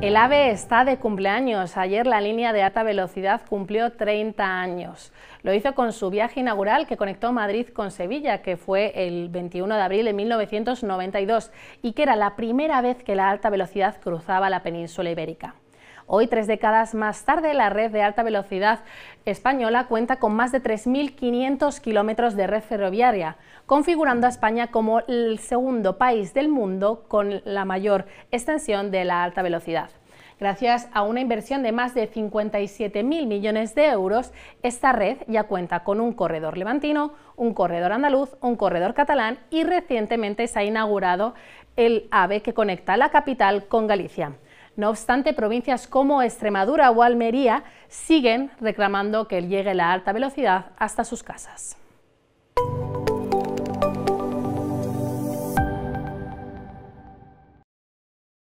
El AVE está de cumpleaños. Ayer la línea de alta velocidad cumplió 30 años. Lo hizo con su viaje inaugural que conectó Madrid con Sevilla, que fue el 21 de abril de 1992 y que era la primera vez que la alta velocidad cruzaba la península ibérica. Hoy, tres décadas más tarde, la red de alta velocidad española cuenta con más de 3.500 kilómetros de red ferroviaria, configurando a España como el segundo país del mundo con la mayor extensión de la alta velocidad. Gracias a una inversión de más de 57.000 millones de euros, esta red ya cuenta con un corredor levantino, un corredor andaluz, un corredor catalán y recientemente se ha inaugurado el AVE que conecta la capital con Galicia. No obstante, provincias como Extremadura o Almería siguen reclamando que llegue la alta velocidad hasta sus casas.